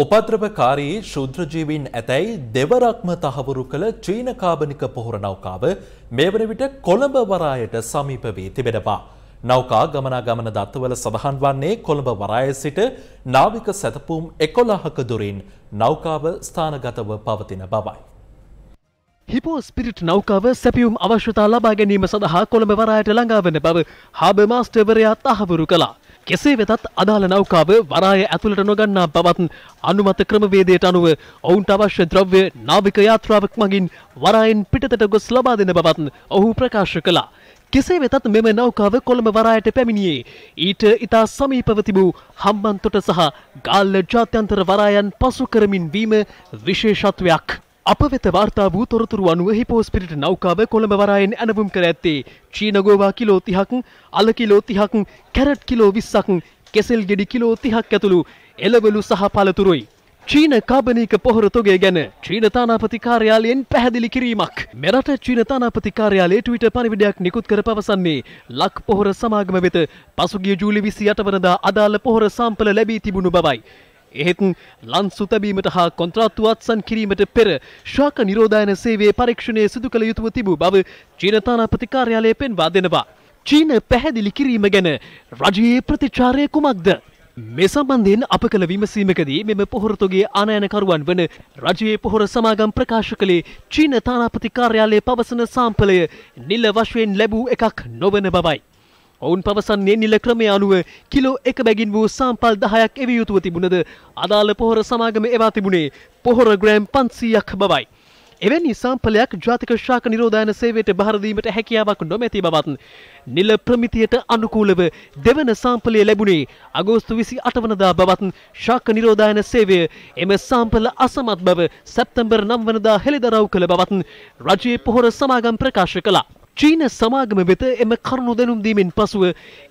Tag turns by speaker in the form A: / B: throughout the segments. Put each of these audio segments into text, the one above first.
A: උපද්‍රවකාරී ශුද්‍රජීවීන් ඇතැයි දෙවරක්ම තහවුරු කළ චීන කාබනික පොහොර නෞකාව මේ වන විට කොළඹ වරායට සමීප වී තිබෙනවා. නෞකා ගමනාගමන දත්තවල සඳහන් වන්නේ කොළඹ වරාය සිට නාවික සැතපුම් එකොළහක දුරින් නෞකාව ස්ථානගතව පවතින බවයි.
B: හිපෝ ස්පිරිට් නෞකාව සැපියුම් අවශ්‍යතා ලබා ගැනීම සඳහා කොළඹ වරායට ළඟාවන බව හාබ මාස්ටර්වරයා තහවුරු කලා. කෙසේ වෙතත් අදාළ නෞකාව වරාය ඇතුළට නොගන්නා බවත් අනුමත ක්‍රමවේදයට අනුව ඔවුන්ට අවශ්‍ය ද්‍රව්‍ය නාවික යාත්‍රාවක් මගින් වරායෙන් පිටතට ගොස් ලබා දෙන බවත් ඔහු ප්‍රකාශ කළා. කෙසේ වෙතත් මෙම නෞකාව කොළඹ වරායට පැමිණියේ ඊට ඉතා සමීපව තිබූ හම්බන්තොට සහ ගාල්ල ජාත්‍යන්තර වරායන් පසු කරමින් වීම විශේෂත්වයක්. අප වෙත වාර්තා වූ තොරතුරු අනුව හිපෝස්පිරිට නෞකාව කොළඹ වරායෙන් ඇනවුම් කර ඇත්තේ චීනගෝවා කිලෝ තිහක් අල කිලෝ තිහක් කැරට් කිලෝ විස්සක් කෙසෙල් ගෙඩි කිලෝ තිහක් ඇතුළු එළවලු සහ පළතුරුයි. චීන කාබනික පොහොර තොගේ ගැන චීන තානාපති කාර්යාලයෙන් පැහැදිලි කිරීමක්. මෙරට චීන තානාපති කාර්යාලයේ ට්විටර් පණිවිඩයක් නිකුත් කර පවසන්නේ ලක් පොහොර සමාගම වෙත පසුගිය ජූලි 28 වනදා අදාළ පොහොර සාම්පල ලැබී තිබුණු බවයි. එහෙත් ලන්සු තැබීමට හා කොන්ත්‍රාත්තු අත්සන් කිරීමට පෙර ශාක නිරෝධායන සේවයේ පරීක්ෂණය සිදු කළ යුතුව තිබූ බව චීන තානාපති කාර්යාලය පෙන්වා දෙනවා. චීන පැහැදිලි කිරීම ගැන රජයේ ප්‍රතිචාරය කුමක්ද? මේ සම්බන්ධයෙන් අප කළ විමසීමකදී මෙම පොහොරතොගේ අනයනකරුවන් වන රජයේ පොහොර සමාගම් ප්‍රකාශ කළේ චීන තානාපති කාර්යාලය පවසන සාම්පලය නිල වශයෙන් ලැබූ එකක් නොවන බවයි. ඔවුන් පවසන්නේ නිල ක්‍රමය අනුව කිලෝ එක බැගින් වූ සාම්පල් දහයක් එවිය යුතුව තිබුණද අදාළ පොහොර සමාගම එවා තිබුණේ පොහොර ග්‍රෑම් පන්සීයක් බවයි. එවැනි සම්පලයක් ජාතික ශාක නිරෝධායන සේවයට බහරදීමට හැකියාවක් නොමැති බවත් නිල ප්‍රමිතියට අනුකූලව දෙවන සම්පලය ලැබුණේ අගෝස්තු විසි අටවනදා බවත් ශාක නිරෝධායන සේවය එම සම්පල අසමත් බව සැප්තැම්බර් නම් වනදා හෙළිදරව් කළ බවත් රජයේ පොහොර සමාගම් ප්‍රකාශ කළා. චීන සමාගම වෙත එම කරුණු දැනුම් දීමෙන් පසුව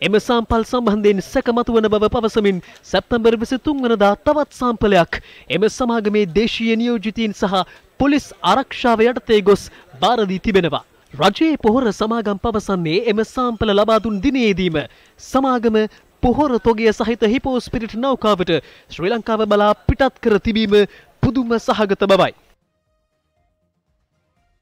B: එම සාම්පල් සම්බන්ධයෙන් සැකමතුවන බව පවසමින් සැප්තැම්බර් 23 වනදා තවත් සාම්පලයක් එම සමාගමේ දේශීය නියෝජිතයින් සහ පොලිස් ආරක්ෂාව යටතේ ගොස් බාර දී තිබෙනවා. රජයේ පොහොර සමාගම් පවසන්නේ එම සාම්පල ලබා දුන් දිනයේදීම සමාගම පොහොර තොගය සහිත හිපෝස්පිරිට් නෞකාවට ශ්‍රී ලංකාව බලා පිටත් කර තිබීම පුදුම සහගත බවයි.